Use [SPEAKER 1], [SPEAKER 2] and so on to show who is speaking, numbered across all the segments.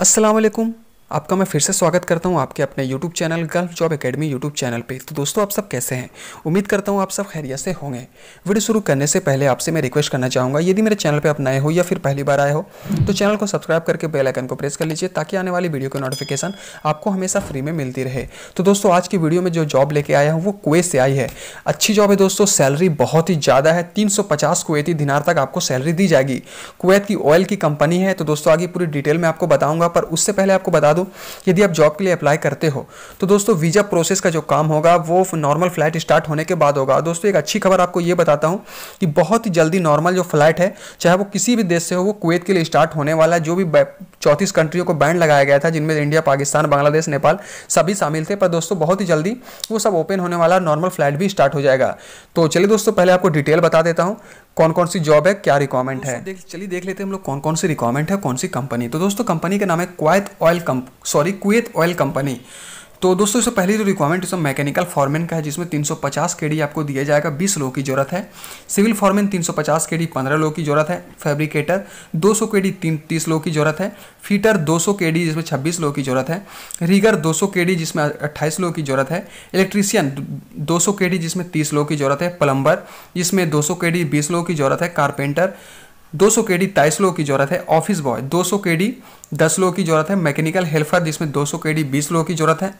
[SPEAKER 1] अस्सलाम आपका मैं फिर से स्वागत करता हूँ आपके अपने YouTube channel Gulf job academy YouTube channel पे तो दोस्तों आप सब कैसे हैं उम्मीद करता हूँ आप सब खैरियत से होंगे वीडियो शुरू करने से पहले आपसे मैं रिक्वेस्ट करना चाहूँगा यदि मेरे चैनल पर आप नए हो या फिर पहली बार आए हो तो चैनल को सब्सक्राइब करके बेलाइकन को प्रेस कर लीजिए ताकि आने वाली वीडियो की नोटिफिकेशन आपको हमेशा फ्री में मिलती रहे तो दोस्तों आज की वीडियो में जो जॉब लेके आया हूँ वो कुवैत से आई है अच्छी जॉब है दोस्तों सैलरी बहुत ही ज़्यादा है तीन कुवैती दिनार तक आपको सैलरी दी जाएगी कुवैत की ऑयल की कंपनी है तो दोस्तों आगे पूरी डिटेल में आपको बताऊँगा पर उससे पहले आपको बता दूँ दूँ यदि आप जॉब के लिए अप्लाई करते हो तो दोस्तों वीज़ा प्रोसेस का जो काम होगा वो नॉर्मल फ्लाइट स्टार्ट होने के बाद होगा दोस्तों एक अच्छी खबर आपको ये बताता हूँ कि बहुत ही जल्दी नॉर्मल जो फ्लाइट है चाहे वो किसी भी देश से हो वो कुवैत के लिए स्टार्ट होने वाला है जो भी चौंतीस कंट्रियों को बैंड लगाया गया था जिनमें इंडिया पाकिस्तान बांग्लादेश नेपाल सभी शामिल थे पर दोस्तों बहुत ही जल्दी वो सब ओपन होने वाला नॉर्मल फ्लाइट भी स्टार्ट हो जाएगा तो चलिए दोस्तों पहले आपको डिटेल बता देता हूँ कौन कौन सी जॉब है क्या रिक्वायरमेंट तो है देख चलिए देख लेते हैं हम लोग कौन कौन सी रिक्वायरमेंट है कौन सी कंपनी तो दोस्तों कंपनी का नाम है क्वैत ऑयल कंप सॉरी क्वेत ऑयल कंपनी तो दोस्तों इससे पहले जो रिक्वायरमेंट इसमें मैकेनिकल फॉर्मेन का है जिसमें 350 केडी आपको दिया जाएगा 20 लोगों की जरूरत है सिविल फॉर्मेन 350 केडी 15 लोगों की जरूरत है फैब्रिकेटर 200 केडी तीन तीस लोगों की जरूरत है फीटर 200 केडी जिसमें 26 लोगों की जरूरत है रीगर 200 केडी जिसमें 28 लोगों की जरूरत है इलेक्ट्रीशियन 200 केडी जिसमें 30 लोगों की जरूरत है प्लम्बर जिसमें 200 केडी बीस लोगों की जरूरत है कारपेंटर 200 केडी तेईस लोगों की जरूरत है ऑफिस बॉय 200 केडी दस लोगों की जरूरत है मैकेनिकल हेल्पर जिसमें 200 डी बीस लोगों की जरूरत है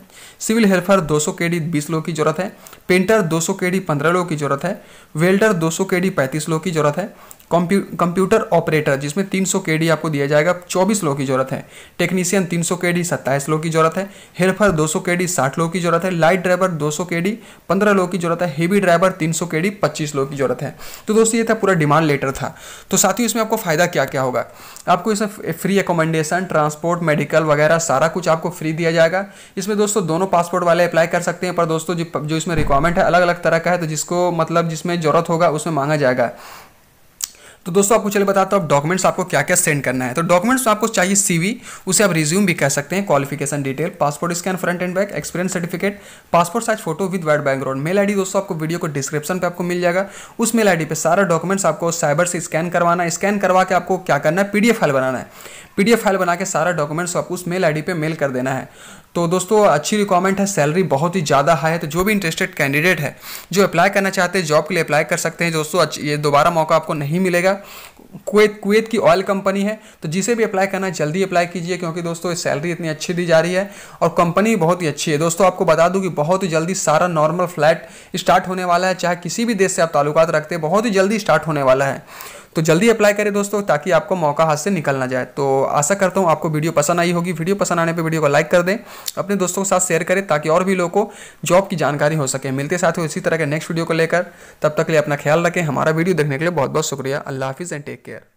[SPEAKER 1] सिविल हेल्पर 200 डी बीस लोगों की जरूरत है पेंटर 200 डी पंद्रह लोगों की जरूरत है वेल्डर 200 डी पैंतीस लोगों की जरूरत है कंप्यूटर ऑपरेटर जिसमें 300 डी आपको दिया जाएगा 24 लोगों की जरूरत है टेक्नीशियन 300 डी सत्ताईस लोगों की जरूरत है हेल्पर 200 डी साठ लोगों की जरूरत है लाइट ड्राइवर 200 डी पंद्रह लोगों की जरूरत है हेवी ड्राइवर 300 डी पच्चीस लोगों की जरूरत है तो दोस्तों ये था पूरा डिमांड लेटर था तो साथ ही इसमें आपको फायदा क्या क्या होगा आपको इसमें free accommodation ration transport medical वगैरह सारा कुछ आपको फ्री दिया जाएगा इसमें दोस्तों दोनों पासपोर्ट वाले अप्लाई कर सकते हैं पर दोस्तों जो इसमें रिक्वायरमेंट है अलग अलग तरह का है तो जिसको मतलब जिसमें ज़रूरत होगा उसमें मांगा जाएगा तो दोस्तों आपको चले बताता हूँ डॉक्यूमेंट्स आपको क्या क्या सेंड करना है तो डॉक्यूमेंट्स आपको चाहिए सीवी उसे आप रिज्यूम भी कह सकते हैं qualification detail passport scan front and back experience certificate passport size photo with white background mail I दोस्तों आपको वीडियो को डिस्क्रिप्शन पर आपको मिल जाएगा उस मेल आई पे सारा डॉक्यूमेंट्स आपको साइबर से स्कैन करवाना है स्कैन करवा के आपको क्या करना है पी फाइल बनाना है पी फाइल बना के सारा डॉक्यूमेंट्स आपको उस मेल आई पे मेल कर देना है तो दोस्तों अच्छी रिक्वायरमेंट है सैलरी बहुत ही ज़्यादा हाई है तो जो भी इंटरेस्टेड कैंडिडेट है जो अप्लाई करना चाहते हैं जॉब के लिए अप्लाई कर सकते हैं दोस्तों ये दोबारा मौका आपको नहीं मिलेगा क्या कुवैत कुवैत की ऑयल कंपनी है तो जिसे भी अप्लाई करना है जल्दी अप्लाई कीजिए क्योंकि दोस्तों इस सैलरी इतनी अच्छी दी जा रही है और कंपनी बहुत ही अच्छी है दोस्तों आपको बता दूं कि बहुत ही जल्दी सारा नॉर्मल फ्लैट स्टार्ट होने वाला है चाहे किसी भी देश से आप ताल्लुकात रखते हैं बहुत ही जल्दी स्टार्ट होने वाला है तो जल्दी अप्लाई करें दोस्तों ताकि आपको मौका हाथ से निकल ना जाए तो आशा करता हूँ आपको वीडियो पसंद आई होगी वीडियो पसंद आने पर वीडियो को लाइक कर दें अपने दोस्तों के साथ शेयर करें ताकि और भी लोगों को जॉब की जानकारी हो सके मिलते साथ ही इसी तरह के नेक्स्ट वीडियो को लेकर तब तक लिए अपना ख्याल रखें हमारा वीडियो देखने के लिए बहुत बहुत शुक्रिया अल्लाह हाफिज़ एंड टेक केयर